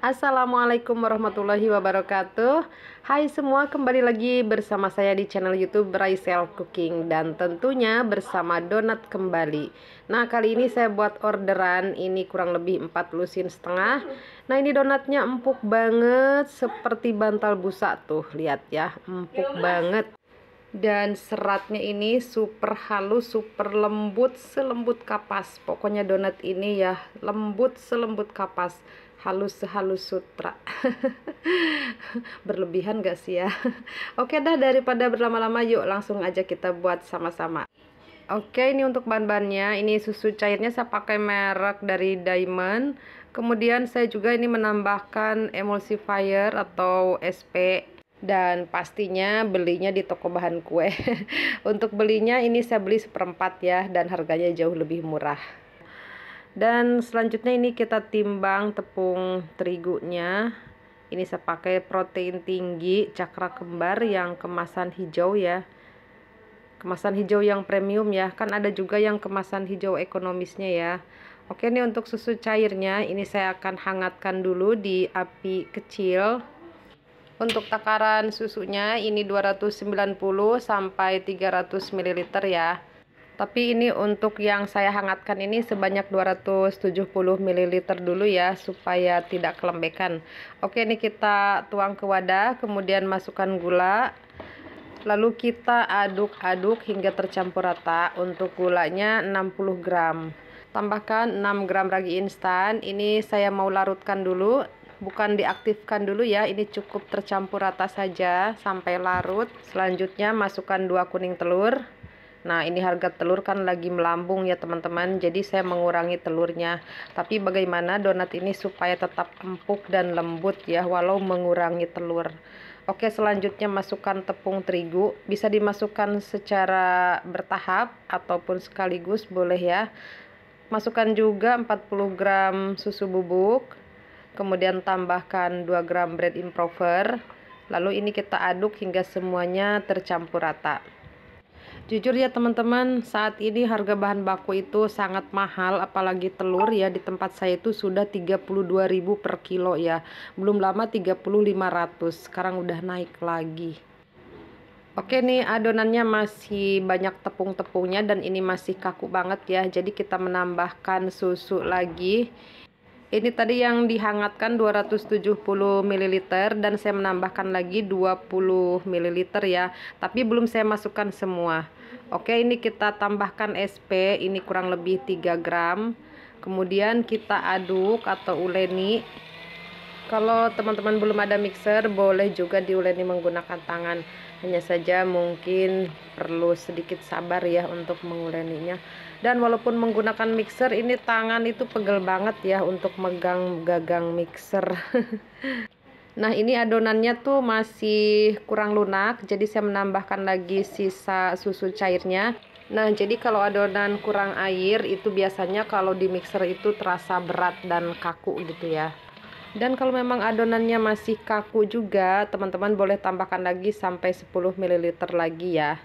Assalamualaikum warahmatullahi wabarakatuh Hai semua kembali lagi bersama saya di channel youtube Raisel Cooking Dan tentunya bersama donat kembali Nah kali ini saya buat orderan ini kurang lebih 4 lusin setengah Nah ini donatnya empuk banget seperti bantal busa tuh lihat ya empuk banget dan seratnya ini super halus, super lembut, selembut kapas. Pokoknya donat ini ya lembut selembut kapas halus-halus sutra berlebihan gak sih ya oke dah daripada berlama-lama yuk langsung aja kita buat sama-sama oke ini untuk bahan-bahannya ini susu cairnya saya pakai merek dari Diamond kemudian saya juga ini menambahkan emulsifier atau SP dan pastinya belinya di toko bahan kue untuk belinya ini saya beli seperempat ya dan harganya jauh lebih murah dan selanjutnya ini kita timbang tepung terigunya ini saya pakai protein tinggi cakra kembar yang kemasan hijau ya kemasan hijau yang premium ya kan ada juga yang kemasan hijau ekonomisnya ya oke ini untuk susu cairnya ini saya akan hangatkan dulu di api kecil untuk takaran susunya ini 290 sampai 300 ml ya tapi ini untuk yang saya hangatkan ini sebanyak 270 ml dulu ya supaya tidak kelembekan oke ini kita tuang ke wadah kemudian masukkan gula lalu kita aduk-aduk hingga tercampur rata untuk gulanya 60 gram tambahkan 6 gram ragi instan ini saya mau larutkan dulu bukan diaktifkan dulu ya ini cukup tercampur rata saja sampai larut selanjutnya masukkan 2 kuning telur Nah, ini harga telur kan lagi melambung ya teman-teman, jadi saya mengurangi telurnya. Tapi bagaimana donat ini supaya tetap empuk dan lembut ya walau mengurangi telur. Oke, selanjutnya masukkan tepung terigu. Bisa dimasukkan secara bertahap ataupun sekaligus boleh ya. Masukkan juga 40 gram susu bubuk. Kemudian tambahkan 2 gram bread improver. Lalu ini kita aduk hingga semuanya tercampur rata. Jujur ya teman-teman, saat ini harga bahan baku itu sangat mahal apalagi telur ya di tempat saya itu sudah 32.000 per kilo ya. Belum lama 3500 sekarang udah naik lagi. Oke nih adonannya masih banyak tepung-tepungnya dan ini masih kaku banget ya. Jadi kita menambahkan susu lagi ini tadi yang dihangatkan 270 ml dan saya menambahkan lagi 20 ml ya tapi belum saya masukkan semua oke ini kita tambahkan SP ini kurang lebih 3 gram kemudian kita aduk atau uleni kalau teman-teman belum ada mixer boleh juga diuleni menggunakan tangan hanya saja mungkin perlu sedikit sabar ya untuk menguleninya dan walaupun menggunakan mixer ini tangan itu pegel banget ya untuk megang gagang mixer Nah ini adonannya tuh masih kurang lunak jadi saya menambahkan lagi sisa susu cairnya Nah, jadi kalau adonan kurang air itu biasanya kalau di mixer itu terasa berat dan kaku gitu ya. Dan kalau memang adonannya masih kaku juga, teman-teman boleh tambahkan lagi sampai 10 ml lagi ya.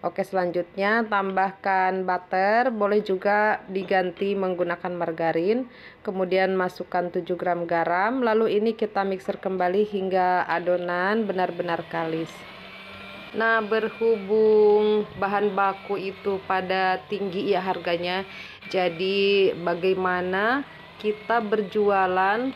Oke selanjutnya tambahkan butter boleh juga diganti menggunakan margarin kemudian masukkan 7 gram garam lalu ini kita mixer kembali hingga adonan benar-benar kalis Nah berhubung bahan baku itu pada tinggi ya harganya jadi bagaimana kita berjualan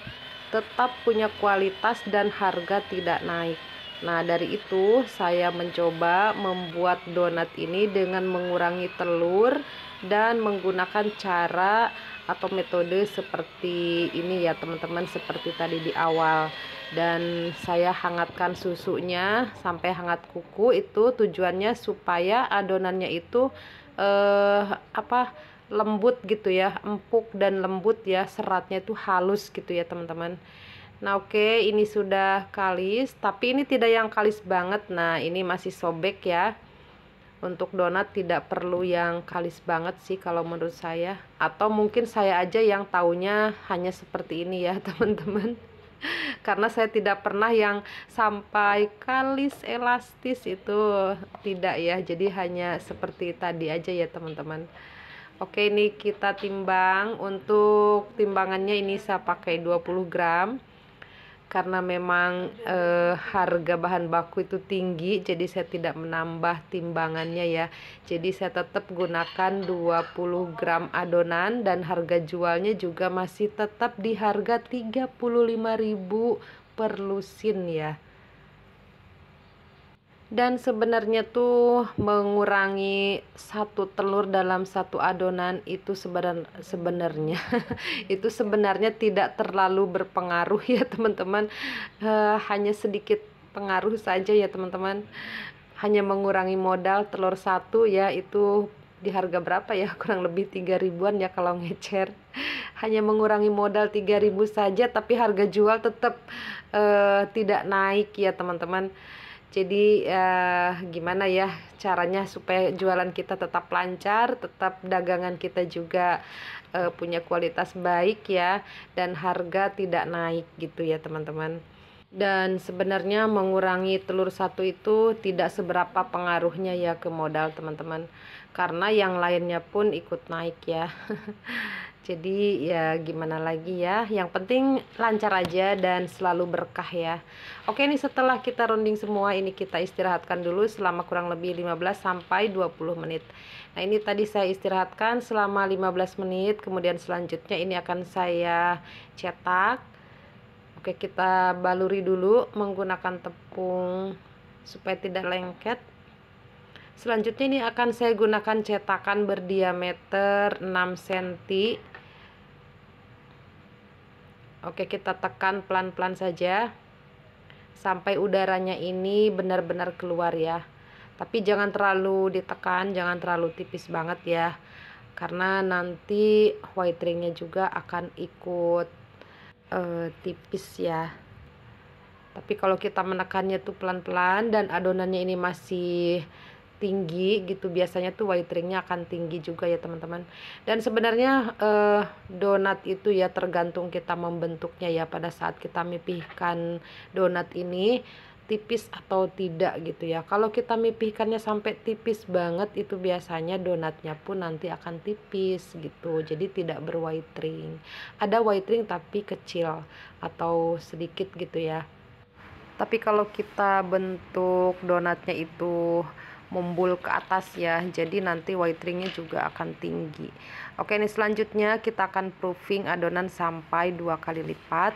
tetap punya kualitas dan harga tidak naik Nah dari itu saya mencoba membuat donat ini dengan mengurangi telur dan menggunakan cara atau metode seperti ini ya teman-teman seperti tadi di awal dan saya hangatkan susunya sampai hangat kuku itu tujuannya supaya adonannya itu eh apa lembut gitu ya empuk dan lembut ya seratnya itu halus gitu ya teman-teman Nah oke okay, ini sudah kalis tapi ini tidak yang kalis banget nah ini masih sobek ya untuk donat tidak perlu yang kalis banget sih kalau menurut saya atau mungkin saya aja yang taunya hanya seperti ini ya teman-teman karena saya tidak pernah yang sampai kalis elastis itu tidak ya jadi hanya seperti tadi aja ya teman-teman Oke ini kita timbang untuk timbangannya ini saya pakai 20 gram karena memang eh, harga bahan baku itu tinggi jadi saya tidak menambah timbangannya ya jadi saya tetap gunakan 20 gram adonan dan harga jualnya juga masih tetap di harga 35.000 per lusin ya dan sebenarnya tuh mengurangi satu telur dalam satu adonan itu sebenarnya itu sebenarnya tidak terlalu berpengaruh ya teman-teman uh, hanya sedikit pengaruh saja ya teman-teman hanya mengurangi modal telur satu ya itu di harga berapa ya kurang lebih 3 ribuan ya kalau ngecer hanya mengurangi modal 3000 saja tapi harga jual tetap uh, eh, tidak naik ya teman-teman jadi uh, gimana ya caranya supaya jualan kita tetap lancar, tetap dagangan kita juga uh, punya kualitas baik ya dan harga tidak naik gitu ya teman-teman. Dan sebenarnya mengurangi telur satu itu tidak seberapa pengaruhnya ya ke modal teman-teman. Karena yang lainnya pun ikut naik ya. Jadi ya gimana lagi ya, yang penting lancar aja dan selalu berkah ya. Oke ini setelah kita rounding semua ini kita istirahatkan dulu selama kurang lebih 15 sampai 20 menit. Nah ini tadi saya istirahatkan selama 15 menit, kemudian selanjutnya ini akan saya cetak. Oke kita baluri dulu menggunakan tepung supaya tidak lengket. Selanjutnya ini akan saya gunakan cetakan berdiameter 6 cm Oke, kita tekan pelan-pelan saja sampai udaranya ini benar-benar keluar ya. Tapi jangan terlalu ditekan, jangan terlalu tipis banget ya. Karena nanti white ringnya juga akan ikut uh, tipis ya. Tapi kalau kita menekannya tuh pelan-pelan dan adonannya ini masih tinggi gitu biasanya tuh waiteringnya akan tinggi juga ya teman-teman dan sebenarnya eh, donat itu ya tergantung kita membentuknya ya pada saat kita mipihkan donat ini tipis atau tidak gitu ya kalau kita mipihkannya sampai tipis banget itu biasanya donatnya pun nanti akan tipis gitu jadi tidak ring ada waitering tapi kecil atau sedikit gitu ya tapi kalau kita bentuk donatnya itu membul ke atas ya jadi nanti ringnya juga akan tinggi oke ini selanjutnya kita akan proofing adonan sampai dua kali lipat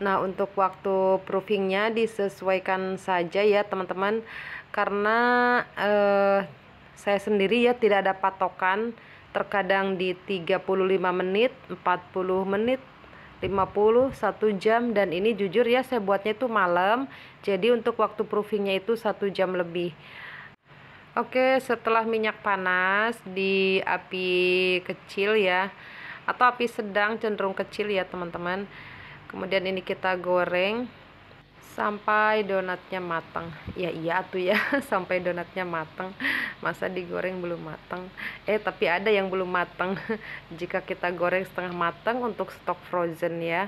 nah untuk waktu proofingnya disesuaikan saja ya teman-teman karena eh, saya sendiri ya tidak ada patokan terkadang di 35 menit 40 menit 50 1 jam dan ini jujur ya saya buatnya itu malam jadi untuk waktu proofingnya itu satu jam lebih Oke, setelah minyak panas di api kecil ya, atau api sedang cenderung kecil ya teman-teman. Kemudian ini kita goreng sampai donatnya matang. Ya iya tuh ya, sampai donatnya matang. Masa digoreng belum matang? Eh, tapi ada yang belum matang. Jika kita goreng setengah matang untuk stok frozen ya.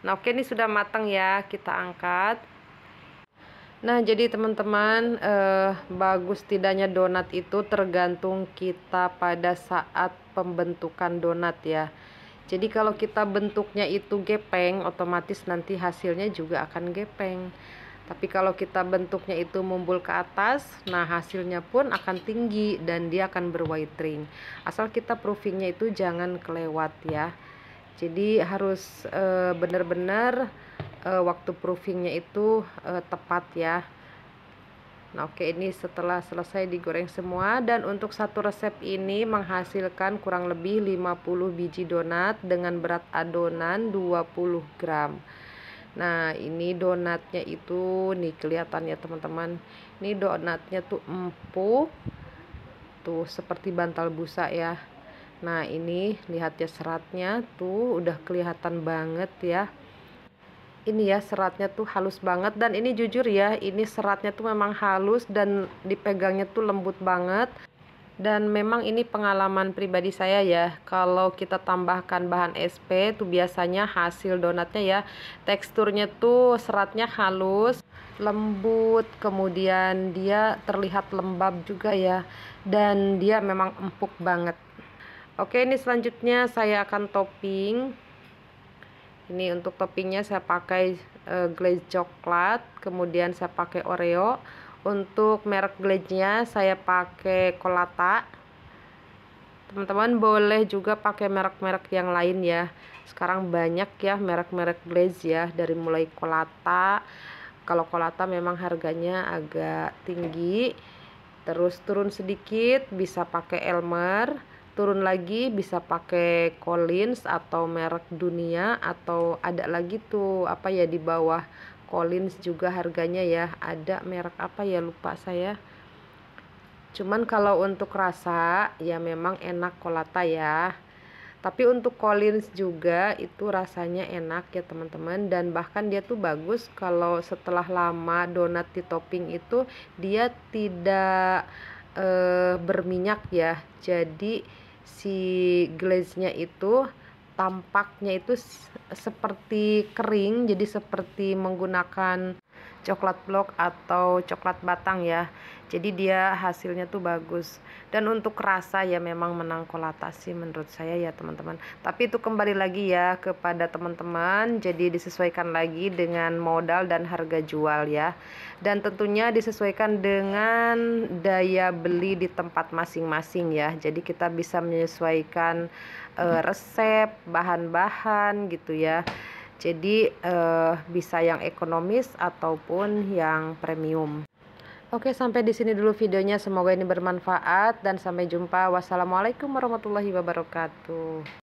Nah, oke ini sudah matang ya, kita angkat. Nah, jadi teman-teman, eh, bagus tidaknya donat itu tergantung kita pada saat pembentukan donat ya. Jadi kalau kita bentuknya itu gepeng, otomatis nanti hasilnya juga akan gepeng. Tapi kalau kita bentuknya itu mumbul ke atas, nah hasilnya pun akan tinggi dan dia akan berwhitering. Asal kita proofingnya itu jangan kelewat ya. Jadi harus eh, benar-benar eh, uh, waktu proofingnya itu uh, tepat ya Nah oke ini setelah selesai digoreng semua dan untuk satu resep ini menghasilkan kurang lebih 50 biji donat dengan berat adonan 20 gram Nah ini donatnya itu nih kelihatannya teman-teman Ini donatnya tuh empuk Tuh seperti bantal busa ya Nah ini lihat ya seratnya tuh udah kelihatan banget ya ini ya seratnya tuh halus banget dan ini jujur ya ini seratnya tuh memang halus dan dipegangnya tuh lembut banget dan memang ini pengalaman pribadi saya ya kalau kita tambahkan bahan SP tuh biasanya hasil donatnya ya teksturnya tuh seratnya halus lembut kemudian dia terlihat lembab juga ya dan dia memang empuk banget Oke ini selanjutnya saya akan topping ini untuk toppingnya saya pakai e, eh, glaze coklat kemudian saya pakai oreo untuk merek glaze nya saya pakai kolata teman-teman boleh juga pakai merek-merek yang lain ya sekarang banyak ya merek-merek glaze ya dari mulai kolata kalau kolata memang harganya agak tinggi terus turun sedikit bisa pakai elmer turun lagi bisa pakai Collins atau merek dunia atau ada lagi tuh apa ya di bawah Collins juga harganya ya ada merek apa ya lupa saya cuman kalau untuk rasa ya memang enak kolata ya tapi untuk Collins juga itu rasanya enak ya teman-teman dan bahkan dia tuh bagus kalau setelah lama donat di topping itu dia tidak eh, berminyak ya jadi si glaze-nya itu tampaknya itu seperti kering jadi seperti menggunakan coklat blok atau coklat batang ya jadi dia hasilnya tuh bagus dan untuk rasa ya memang menang kolata sih menurut saya ya teman-teman tapi itu kembali lagi ya kepada teman-teman jadi disesuaikan lagi dengan modal dan harga jual ya dan tentunya disesuaikan dengan daya beli di tempat masing-masing ya jadi kita bisa menyesuaikan e, resep bahan-bahan gitu ya jadi e, bisa yang ekonomis ataupun yang premium Oke, sampai di sini dulu videonya. Semoga ini bermanfaat dan sampai jumpa. Wassalamualaikum warahmatullahi wabarakatuh.